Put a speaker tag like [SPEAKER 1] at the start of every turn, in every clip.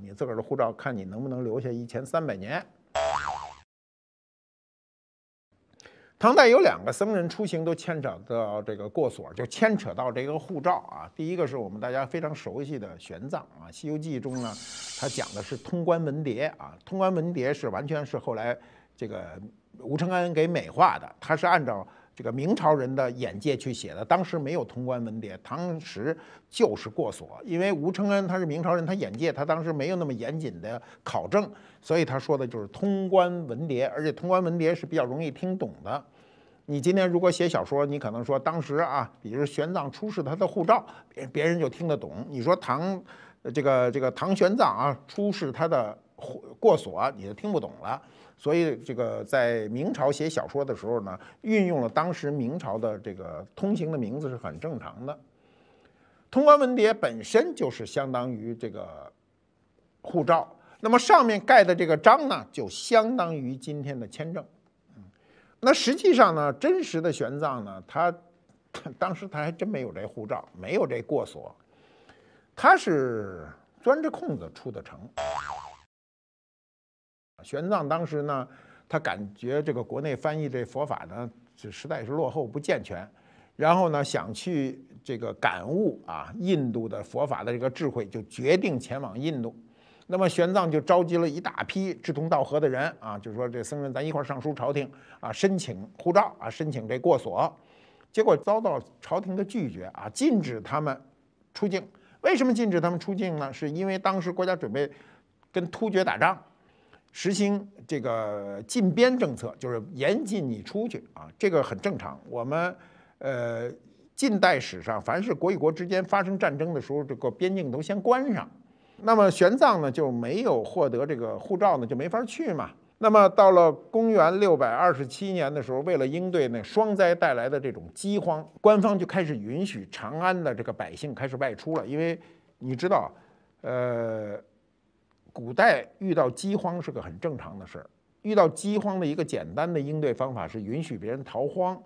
[SPEAKER 1] 你自个儿的护照，看你能不能留下一千三百年。唐代有两个僧人出行都牵扯到这个过所，就牵扯到这个护照啊。第一个是我们大家非常熟悉的玄奘啊，《西游记》中呢，他讲的是通关文牒啊。通关文牒是完全是后来这个吴承恩给美化的，他是按照。这个明朝人的眼界去写的，当时没有通关文牒，唐时就是过所，因为吴承恩他是明朝人，他眼界他当时没有那么严谨的考证，所以他说的就是通关文牒，而且通关文牒是比较容易听懂的。你今天如果写小说，你可能说当时啊，比如玄奘出示他的护照，别别人就听得懂。你说唐。这个这个唐玄奘啊，出示他的过所，你就听不懂了。所以这个在明朝写小说的时候呢，运用了当时明朝的这个通行的名字是很正常的。通关文牒本身就是相当于这个护照，那么上面盖的这个章呢，就相当于今天的签证。那实际上呢，真实的玄奘呢，他 当时他还真没有这护照，没有这过所。他是钻着空子出的城。玄奘当时呢，他感觉这个国内翻译这佛法呢，实在是落后不健全，然后呢想去这个感悟啊印度的佛法的这个智慧，就决定前往印度。那么玄奘就召集了一大批志同道合的人啊，就说这僧人咱一块上书朝廷啊，申请护照啊，申请这过所，结果遭到朝廷的拒绝啊，禁止他们出境。为什么禁止他们出境呢？是因为当时国家准备跟突厥打仗，实行这个禁边政策，就是严禁你出去啊。这个很正常。我们，呃，近代史上凡是国与国之间发生战争的时候，这个边境都先关上。那么玄奘呢，就没有获得这个护照呢，就没法去嘛。那么到了公元六百二十七年的时候，为了应对那双灾带来的这种饥荒，官方就开始允许长安的这个百姓开始外出了。因为你知道，呃，古代遇到饥荒是个很正常的事儿。遇到饥荒的一个简单的应对方法是允许别人逃荒。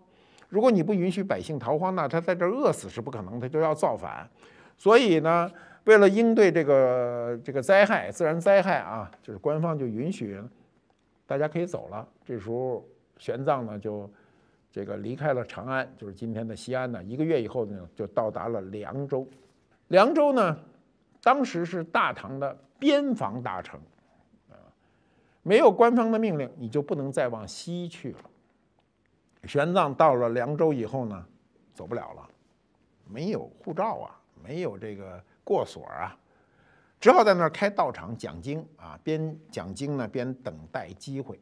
[SPEAKER 1] 如果你不允许百姓逃荒，那他在这儿饿死是不可能，他就要造反。所以呢，为了应对这个这个灾害，自然灾害啊，就是官方就允许。大家可以走了。这时候，玄奘呢就这个离开了长安，就是今天的西安呢。一个月以后呢，就到达了凉州。凉州呢，当时是大唐的边防大城，啊，没有官方的命令，你就不能再往西去了。玄奘到了凉州以后呢，走不了了，没有护照啊，没有这个过所啊。只好在那儿开道场讲经啊，边讲经呢边等待机会。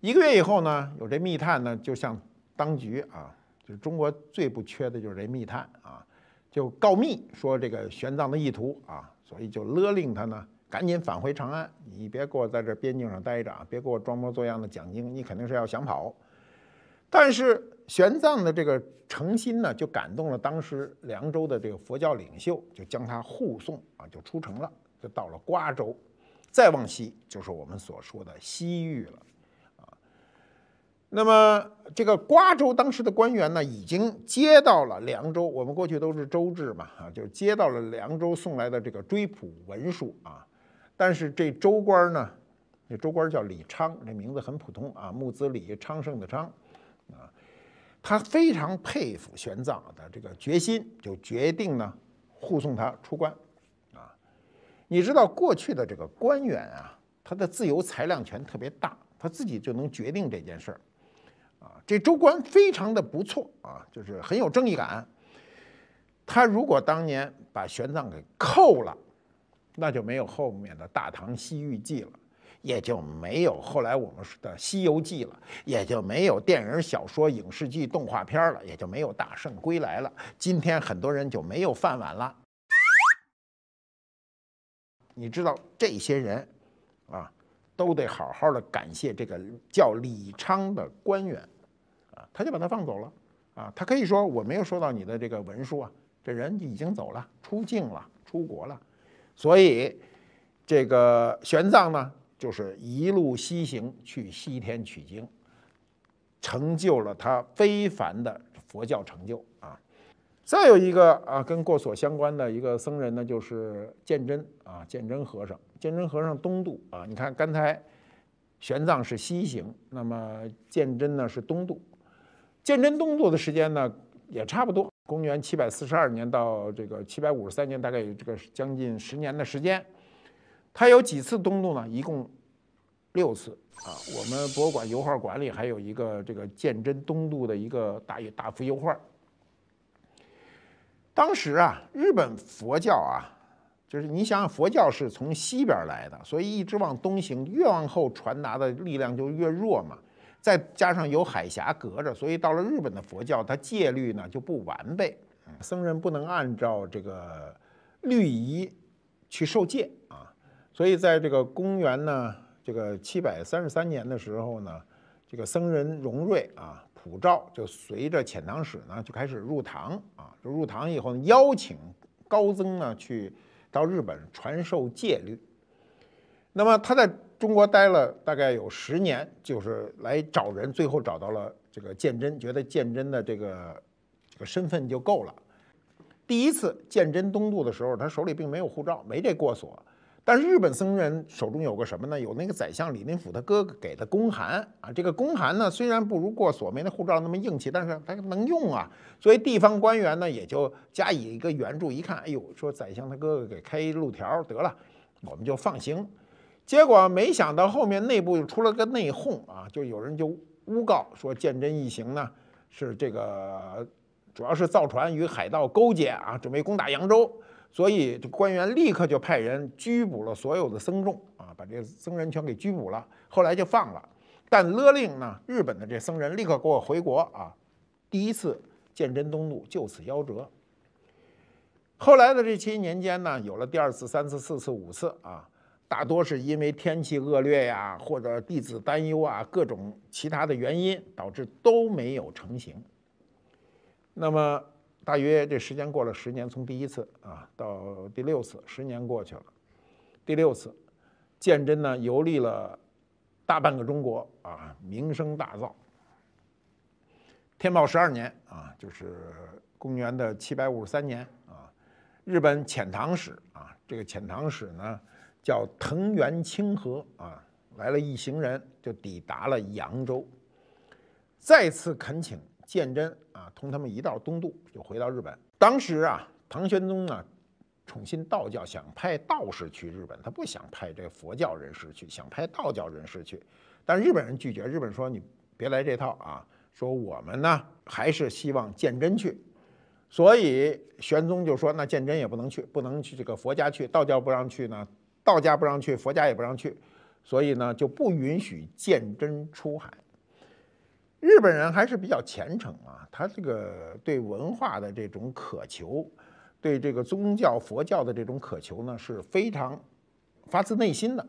[SPEAKER 1] 一个月以后呢，有这密探呢就向当局啊，就是中国最不缺的就是这密探啊，就告密说这个玄奘的意图啊，所以就勒令他呢赶紧返回长安，你别给我在这边境上待着啊，别给我装模作样的讲经，你肯定是要想跑。但是。玄奘的这个诚心呢，就感动了当时凉州的这个佛教领袖，就将他护送啊，就出城了，就到了瓜州，再往西就是我们所说的西域了，啊。那么这个瓜州当时的官员呢，已经接到了凉州，我们过去都是州制嘛，啊，就接到了凉州送来的这个追捕文书啊。但是这州官呢，这州官叫李昌，这名字很普通啊，木子李昌盛的昌，啊。他非常佩服玄奘的这个决心，就决定呢护送他出关，啊，你知道过去的这个官员啊，他的自由裁量权特别大，他自己就能决定这件事儿，啊，这州官非常的不错啊，就是很有正义感。他如果当年把玄奘给扣了，那就没有后面的大唐西域记了。也就没有后来我们的《西游记》了，也就没有电影、小说、影视剧、动画片了，也就没有大圣归来了。今天很多人就没有饭碗了。你知道这些人，啊，都得好好的感谢这个叫李昌的官员，啊，他就把他放走了，啊，他可以说我没有收到你的这个文书啊，这人已经走了，出境了，出国了，所以这个玄奘呢？就是一路西行去西天取经，成就了他非凡的佛教成就啊！再有一个啊，跟过所相关的一个僧人呢，就是鉴真啊，鉴真和尚。鉴真和尚东渡啊，你看刚才玄奘是西行，那么鉴真呢是东渡。鉴真东渡的时间呢也差不多，公元七百四十二年到这个七百五十三年，大概这个将近十年的时间。他有几次东渡呢？一共六次啊！我们博物馆油画馆里还有一个这个鉴真东渡的一个大大幅油画。当时啊，日本佛教啊，就是你想想，佛教是从西边来的，所以一直往东行，越往后传达的力量就越弱嘛。再加上有海峡隔着，所以到了日本的佛教，它戒律呢就不完备，僧人不能按照这个律仪去受戒啊。所以，在这个公元呢，这个七百三十三年的时候呢，这个僧人荣瑞啊，普照就随着遣唐使呢就开始入唐啊，就入唐以后邀请高僧呢去到日本传授戒律。那么他在中国待了大概有十年，就是来找人，最后找到了这个鉴真，觉得鉴真的这个这个身份就够了。第一次鉴真东渡的时候，他手里并没有护照，没这过所。但日本僧人手中有个什么呢？有那个宰相李林甫他哥哥给的公函啊。这个公函呢，虽然不如过所没的护照那么硬气，但是还能用啊。作为地方官员呢，也就加以一个援助。一看，哎呦，说宰相他哥哥给开一路条，得了，我们就放行。结果没想到后面内部又出了个内讧啊，就有人就诬告说鉴真一行呢是这个，主要是造船与海盗勾结啊，准备攻打扬州。所以，这官员立刻就派人拘捕了所有的僧众啊，把这僧人全给拘捕了。后来就放了，但勒令呢，日本的这僧人立刻给我回国啊。第一次鉴真东渡就此夭折。后来的这些年间呢，有了第二次、三次、四次、五次啊，大多是因为天气恶劣呀，或者弟子担忧啊，各种其他的原因，导致都没有成行。那么。大约这时间过了十年，从第一次啊到第六次，十年过去了。第六次，鉴真呢游历了大半个中国啊，名声大噪。天宝十二年啊，就是公元的七百五十三年啊，日本遣唐使啊，这个遣唐使呢叫藤原清河啊，来了一行人，就抵达了扬州，再次恳请。鉴真啊，同他们一道东渡，就回到日本。当时啊，唐玄宗呢，宠信道教，想派道士去日本，他不想派这佛教人士去，想派道教人士去。但日本人拒绝，日本说你别来这套啊，说我们呢还是希望鉴真去。所以玄宗就说，那鉴真也不能去，不能去这个佛家去，道教不让去呢，道家不让去，佛家也不让去，所以呢就不允许鉴真出海。日本人还是比较虔诚啊，他这个对文化的这种渴求，对这个宗教佛教的这种渴求呢，是非常发自内心的。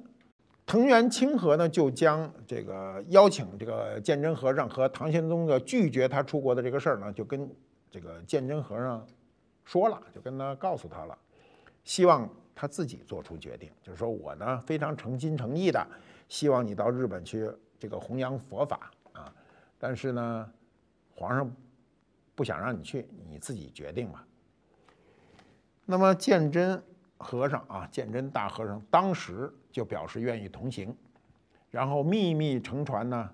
[SPEAKER 1] 藤原清河呢，就将这个邀请这个鉴真和尚和唐玄宗的拒绝他出国的这个事儿呢，就跟这个鉴真和尚说了，就跟他告诉他了，希望他自己做出决定。就是说我呢，非常诚心诚意的，希望你到日本去这个弘扬佛法。但是呢，皇上不想让你去，你自己决定吧。那么鉴真和尚啊，鉴真大和尚当时就表示愿意同行，然后秘密乘船呢，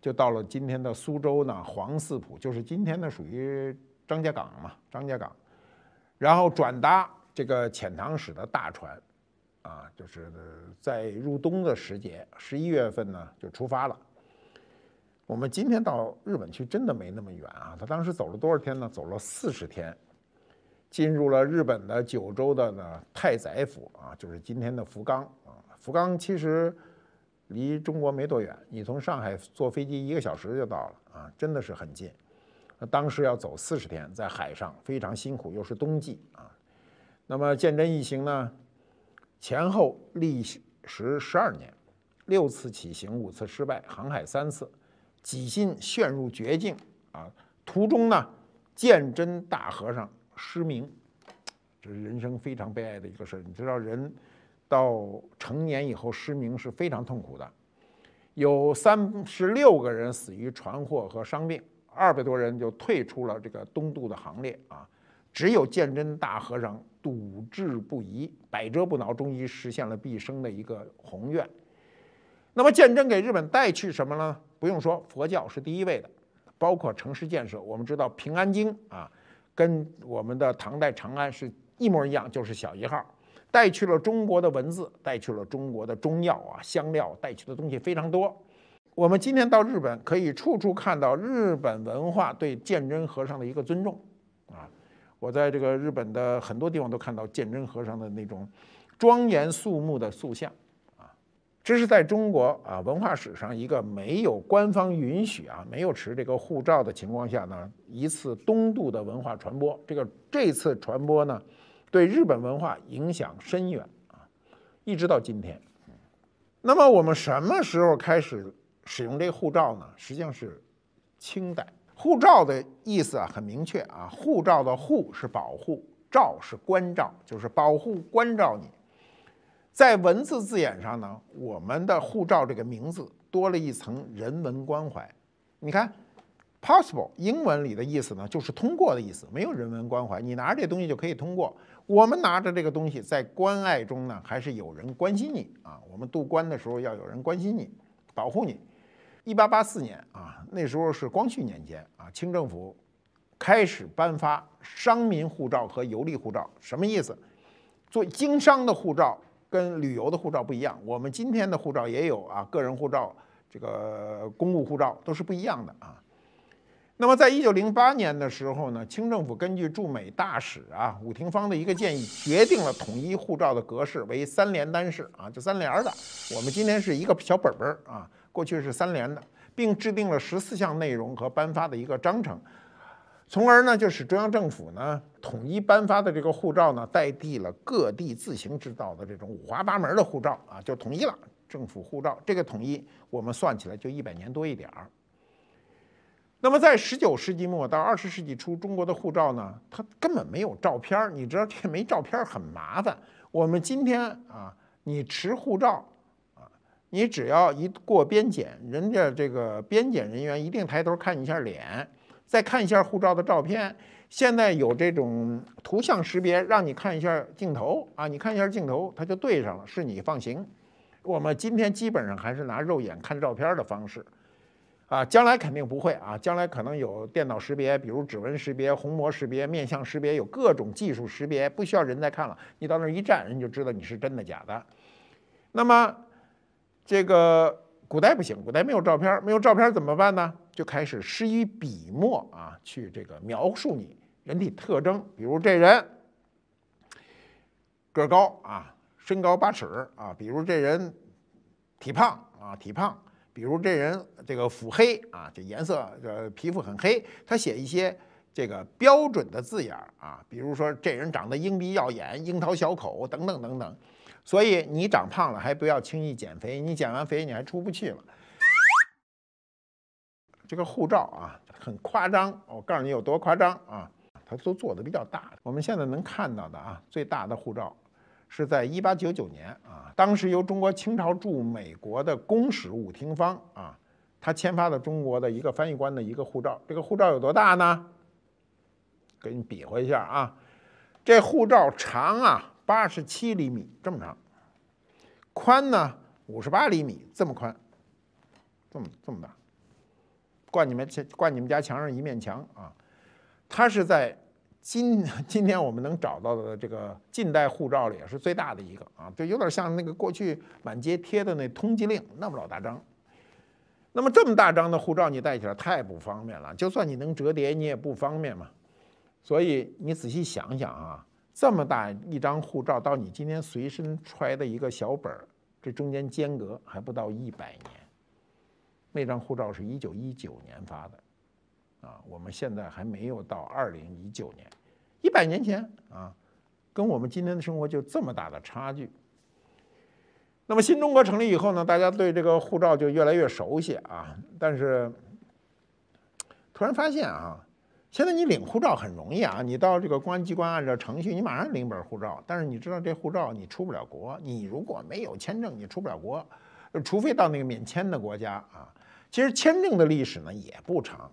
[SPEAKER 1] 就到了今天的苏州呢，黄四浦，就是今天的属于张家港嘛，张家港，然后转搭这个遣唐使的大船，啊，就是在入冬的时节，十一月份呢就出发了。我们今天到日本去真的没那么远啊！他当时走了多少天呢？走了四十天，进入了日本的九州的呢太宰府啊，就是今天的福冈啊。福冈其实离中国没多远，你从上海坐飞机一个小时就到了啊，真的是很近。当时要走四十天，在海上非常辛苦，又是冬季啊。那么鉴真一行呢，前后历时十二年，六次起行，五次失败，航海三次。几心陷入绝境啊！途中呢，鉴真大和尚失明，这是人生非常悲哀的一个事。你知道，人到成年以后失明是非常痛苦的。有三十六个人死于船祸和伤病，二百多人就退出了这个东渡的行列啊！只有鉴真大和尚笃志不移、百折不挠，终于实现了毕生的一个宏愿。那么，鉴真给日本带去什么呢？不用说，佛教是第一位的，包括城市建设，我们知道《平安京》啊，跟我们的唐代长安是一模一样，就是小一号。带去了中国的文字，带去了中国的中药啊、香料，带去的东西非常多。我们今天到日本，可以处处看到日本文化对鉴真和尚的一个尊重啊。我在这个日本的很多地方都看到鉴真和尚的那种庄严肃穆的塑像。这是在中国啊文化史上一个没有官方允许啊，没有持这个护照的情况下呢一次东渡的文化传播。这个这次传播呢，对日本文化影响深远啊，一直到今天。那么我们什么时候开始使用这个护照呢？实际上是清代。护照的意思啊很明确啊，护照的“护”是保护，“照”是关照，就是保护关照你。在文字字眼上呢，我们的护照这个名字多了一层人文关怀。你看，possible 英文里的意思呢，就是通过的意思，没有人文关怀，你拿着这东西就可以通过。我们拿着这个东西在关爱中呢，还是有人关心你啊？我们渡关的时候要有人关心你，保护你。一八八四年啊，那时候是光绪年间啊，清政府开始颁发商民护照和游历护照，什么意思？做经商的护照。跟旅游的护照不一样，我们今天的护照也有啊，个人护照、这个公务护照都是不一样的啊。那么，在一九零八年的时候呢，清政府根据驻美大使啊武廷芳的一个建议，决定了统一护照的格式为三联单式啊，就三联的。我们今天是一个小本本儿啊，过去是三联的，并制定了十四项内容和颁发的一个章程。从而呢，就使中央政府呢统一颁发的这个护照呢，代替了各地自行制造的这种五花八门的护照啊，就统一了政府护照。这个统一，我们算起来就一百年多一点儿。那么在十九世纪末到二十世纪初，中国的护照呢，它根本没有照片儿。你知道这没照片儿很麻烦。我们今天啊，你持护照啊，你只要一过边检，人家这个边检人员一定抬头看一下脸。再看一下护照的照片，现在有这种图像识别，让你看一下镜头啊，你看一下镜头，它就对上了，是你放行。我们今天基本上还是拿肉眼看照片的方式，啊，将来肯定不会啊，将来可能有电脑识别，比如指纹识别、虹膜识别、面相识别，有各种技术识别，不需要人再看了，你到那儿一站，人就知道你是真的假的。那么，这个古代不行，古代没有照片，没有照片怎么办呢？就开始施以笔墨啊，去这个描述你人体特征，比如这人个高啊，身高八尺啊；比如这人体胖啊，体胖；比如这人这个腹黑啊，这颜色呃皮肤很黑。他写一些这个标准的字眼啊，比如说这人长得鹰鼻耀眼，樱桃小口等等等等。所以你长胖了还不要轻易减肥，你减完肥你还出不去了。这个护照啊，很夸张。我告诉你有多夸张啊，它都做的比较大。我们现在能看到的啊，最大的护照是在1899年啊，当时由中国清朝驻美国的公使伍廷芳啊，他签发的中国的一个翻译官的一个护照。这个护照有多大呢？给你比划一下啊，这护照长啊87厘米这么长，宽呢58厘米这么宽，这么这么大。挂你们墙，挂你们家墙上一面墙啊！它是在今今天我们能找到的这个近代护照里也是最大的一个啊，就有点像那个过去满街贴的那通缉令那么老大张。那么这么大张的护照你带起来太不方便了，就算你能折叠，你也不方便嘛。所以你仔细想想啊，这么大一张护照到你今天随身揣的一个小本儿，这中间间隔还不到一百年。那张护照是一九一九年发的，啊，我们现在还没有到二零一九年，一百年前啊，跟我们今天的生活就这么大的差距。那么新中国成立以后呢，大家对这个护照就越来越熟悉啊，但是突然发现啊，现在你领护照很容易啊，你到这个公安机关按照程序，你马上领本护照，但是你知道这护照你出不了国，你如果没有签证你出不了国，除非到那个免签的国家啊。其实签证的历史呢也不长，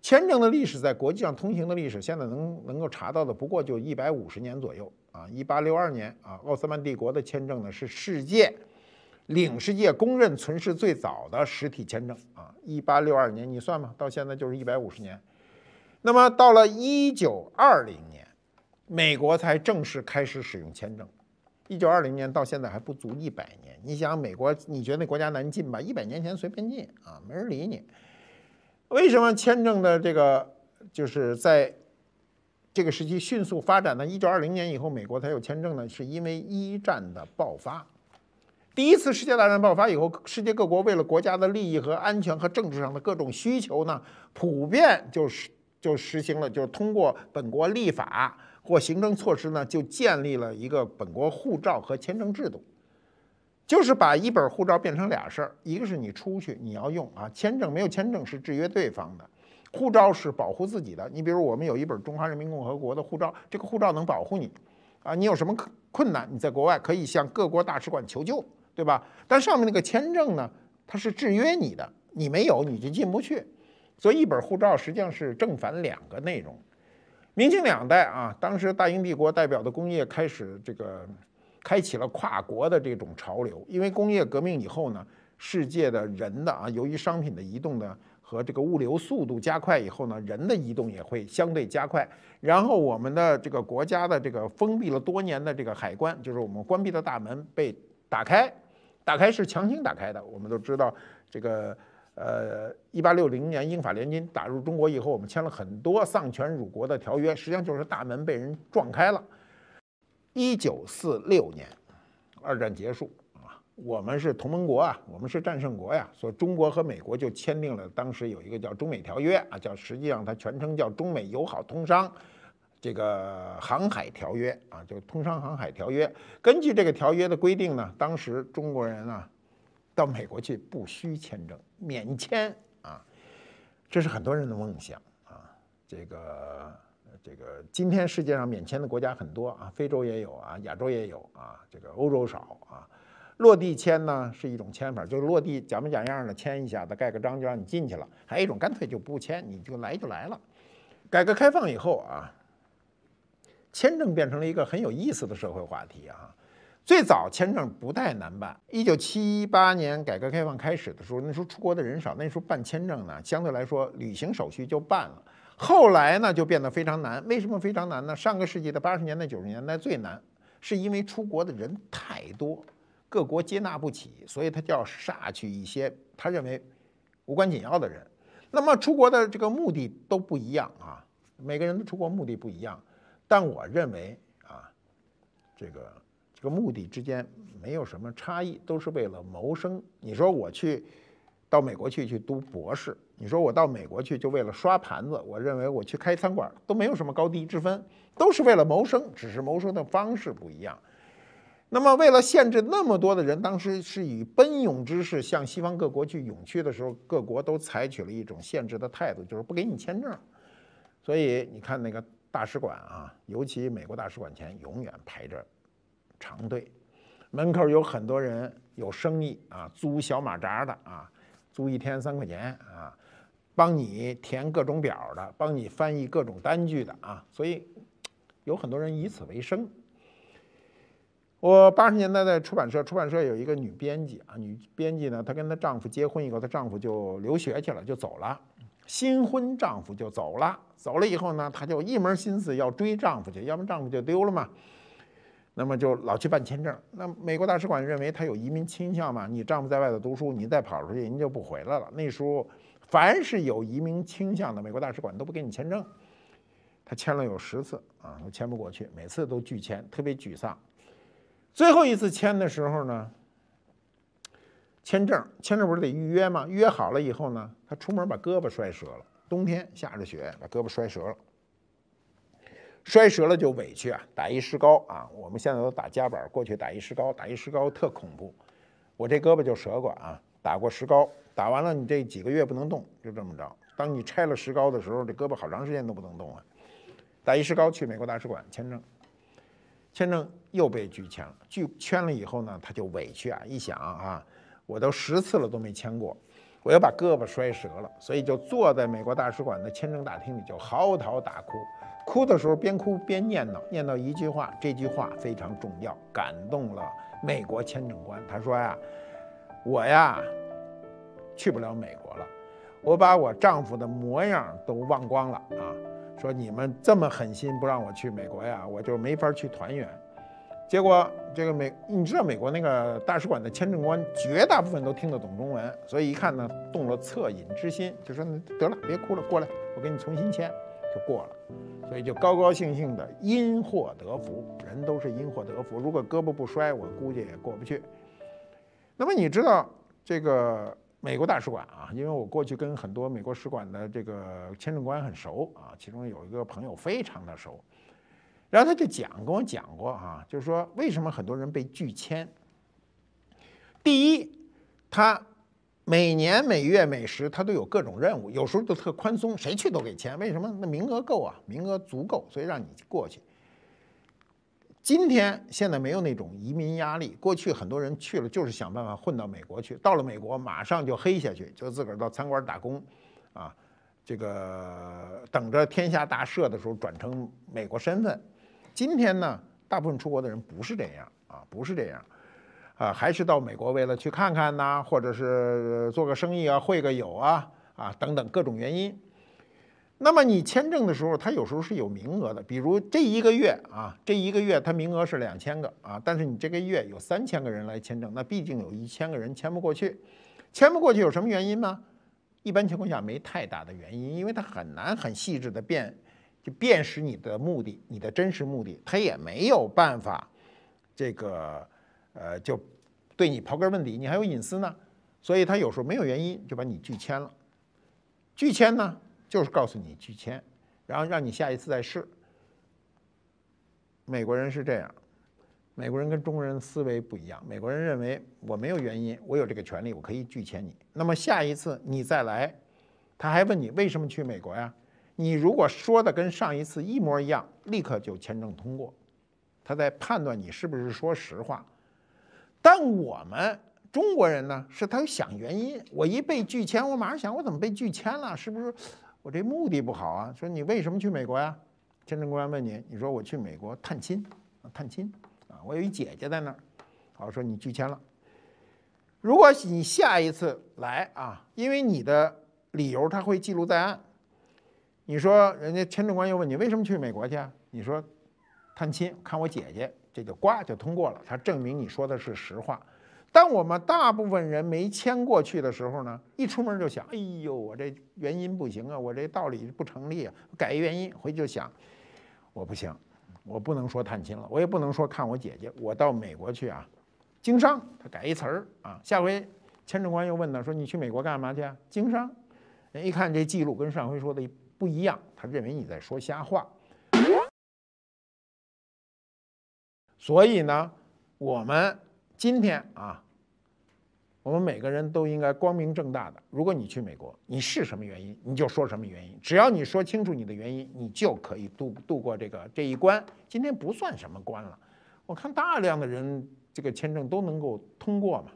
[SPEAKER 1] 签证的历史在国际上通行的历史，现在能能够查到的不过就一百五十年左右啊，一八六二年啊，奥斯曼帝国的签证呢是世界，领世界公认存世最早的实体签证啊，一八六二年你算吧，到现在就是一百五十年。那么到了一九二零年，美国才正式开始使用签证。一九二零年到现在还不足一百年，你想美国，你觉得那国家难进吧？一百年前随便进啊，没人理你。为什么签证的这个就是在这个时期迅速发展呢？一九二零年以后，美国才有签证呢，是因为一战的爆发。第一次世界大战爆发以后，世界各国为了国家的利益和安全和政治上的各种需求呢，普遍就是就实行了，就是通过本国立法。或行政措施呢，就建立了一个本国护照和签证制度，就是把一本护照变成俩事儿，一个是你出去你要用啊签证，没有签证是制约对方的，护照是保护自己的。你比如我们有一本中华人民共和国的护照，这个护照能保护你，啊，你有什么困难你在国外可以向各国大使馆求救，对吧？但上面那个签证呢，它是制约你的，你没有你就进不去，所以一本护照实际上是正反两个内容。明清两代啊，当时大英帝国代表的工业开始这个开启了跨国的这种潮流，因为工业革命以后呢，世界的人的啊，由于商品的移动呢和这个物流速度加快以后呢，人的移动也会相对加快。然后我们的这个国家的这个封闭了多年的这个海关，就是我们关闭的大门被打开，打开是强行打开的，我们都知道这个。呃，一八六零年，英法联军打入中国以后，我们签了很多丧权辱国的条约，实际上就是大门被人撞开了。一九四六年，二战结束啊，我们是同盟国啊，我们是战胜国呀，所以中国和美国就签订了，当时有一个叫《中美条约》啊，叫实际上它全称叫《中美友好通商这个航海条约》啊，就《通商航海条约》。根据这个条约的规定呢，当时中国人啊。到美国去不需签证，免签啊，这是很多人的梦想啊。这个这个，今天世界上免签的国家很多啊，非洲也有啊，亚洲也有啊，这个欧洲少啊。落地签呢是一种签法，就是落地假模假样的签一下子盖个章就让你进去了。还有一种干脆就不签，你就来就来了。改革开放以后啊，签证变成了一个很有意思的社会话题啊。最早签证不太难办，一九七八年改革开放开始的时候，那时候出国的人少，那时候办签证呢，相对来说旅行手续就办了。后来呢，就变得非常难。为什么非常难呢？上个世纪的八十年代、九十年代最难，是因为出国的人太多，各国接纳不起，所以他就要杀去一些他认为无关紧要的人。那么出国的这个目的都不一样啊，每个人的出国目的不一样。但我认为啊，这个。这个目的之间没有什么差异，都是为了谋生。你说我去到美国去去读博士，你说我到美国去就为了刷盘子，我认为我去开餐馆都没有什么高低之分，都是为了谋生，只是谋生的方式不一样。那么为了限制那么多的人，当时是以奔涌之势向西方各国去涌去的时候，各国都采取了一种限制的态度，就是不给你签证。所以你看那个大使馆啊，尤其美国大使馆前永远排着。长队，门口有很多人，有生意啊，租小马扎的啊，租一天三块钱啊，帮你填各种表的，帮你翻译各种单据的啊，所以有很多人以此为生。我八十年代在出版社，出版社有一个女编辑啊，女编辑呢，她跟她丈夫结婚以后，她丈夫就留学去了，就走了，新婚丈夫就走了，走了以后呢，她就一门心思要追丈夫去，要不然丈夫就丢了嘛。那么就老去办签证。那美国大使馆认为他有移民倾向嘛？你丈夫在外头读书，你再跑出去，家就不回来了。那时候，凡是有移民倾向的美国大使馆都不给你签证。他签了有十次啊，都签不过去，每次都拒签，特别沮丧。最后一次签的时候呢，签证签证不是得预约吗？约好了以后呢，他出门把胳膊摔折了。冬天下着雪，把胳膊摔折了。摔折了就委屈啊，打一石膏啊，我们现在都打夹板，过去打一石膏，打一石膏特恐怖。我这胳膊就折过啊，打过石膏，打完了你这几个月不能动，就这么着。当你拆了石膏的时候，这胳膊好长时间都不能动啊。打一石膏去美国大使馆签证，签证又被拒签，拒签了以后呢，他就委屈啊，一想啊，我都十次了都没签过。我又把胳膊摔折了，所以就坐在美国大使馆的签证大厅里，就嚎啕大哭。哭的时候边哭边念叨，念叨一句话，这句话非常重要，感动了美国签证官。他说呀：“我呀，去不了美国了，我把我丈夫的模样都忘光了啊。”说你们这么狠心不让我去美国呀，我就没法去团圆。结果，这个美，你知道美国那个大使馆的签证官绝大部分都听得懂中文，所以一看呢，动了恻隐之心，就说：“得了，别哭了，过来，我给你重新签，就过了。”所以就高高兴兴的，因祸得福。人都是因祸得福。如果胳膊不摔，我估计也过不去。那么你知道这个美国大使馆啊？因为我过去跟很多美国使馆的这个签证官很熟啊，其中有一个朋友非常的熟。然后他就讲，跟我讲过啊，就是说为什么很多人被拒签。第一，他每年每月每时他都有各种任务，有时候都特宽松，谁去都给签。为什么？那名额够啊，名额足够，所以让你过去。今天现在没有那种移民压力，过去很多人去了就是想办法混到美国去，到了美国马上就黑下去，就自个儿到餐馆打工，啊，这个等着天下大赦的时候转成美国身份。今天呢，大部分出国的人不是这样啊，不是这样，啊，还是到美国为了去看看呐，或者是做个生意啊，会个友啊，啊等等各种原因。那么你签证的时候，他有时候是有名额的，比如这一个月啊，这一个月他名额是两千个啊，但是你这个月有三千个人来签证，那毕竟有一千个人签不过去，签不过去有什么原因吗？一般情况下没太大的原因，因为它很难很细致的辨。就辨识你的目的，你的真实目的，他也没有办法，这个，呃，就对你刨根问底，你还有隐私呢，所以他有时候没有原因就把你拒签了。拒签呢，就是告诉你拒签，然后让你下一次再试。美国人是这样，美国人跟中国人思维不一样，美国人认为我没有原因，我有这个权利，我可以拒签你。那么下一次你再来，他还问你为什么去美国呀？你如果说的跟上一次一模一样，立刻就签证通过。他在判断你是不是说实话。但我们中国人呢，是他想原因。我一被拒签，我马上想，我怎么被拒签了？是不是我这目的不好啊？说你为什么去美国呀？签证官问你，你说我去美国探亲，探亲啊，我有一姐姐在那儿。好说你拒签了。如果你下一次来啊，因为你的理由他会记录在案。你说，人家签证官又问你为什么去美国去啊？你说，探亲，看我姐姐，这就呱就通过了，他证明你说的是实话。当我们大部分人没签过去的时候呢，一出门就想，哎呦，我这原因不行啊，我这道理不成立啊，改一原因。回去就想，我不行，我不能说探亲了，我也不能说看我姐姐，我到美国去啊，经商。他改一词儿啊，下回签证官又问呢，说你去美国干嘛去啊？经商。一看这记录跟上回说的。不一样，他认为你在说瞎话，所以呢，我们今天啊，我们每个人都应该光明正大的。如果你去美国，你是什么原因，你就说什么原因，只要你说清楚你的原因，你就可以度度过这个这一关。今天不算什么关了，我看大量的人这个签证都能够通过嘛。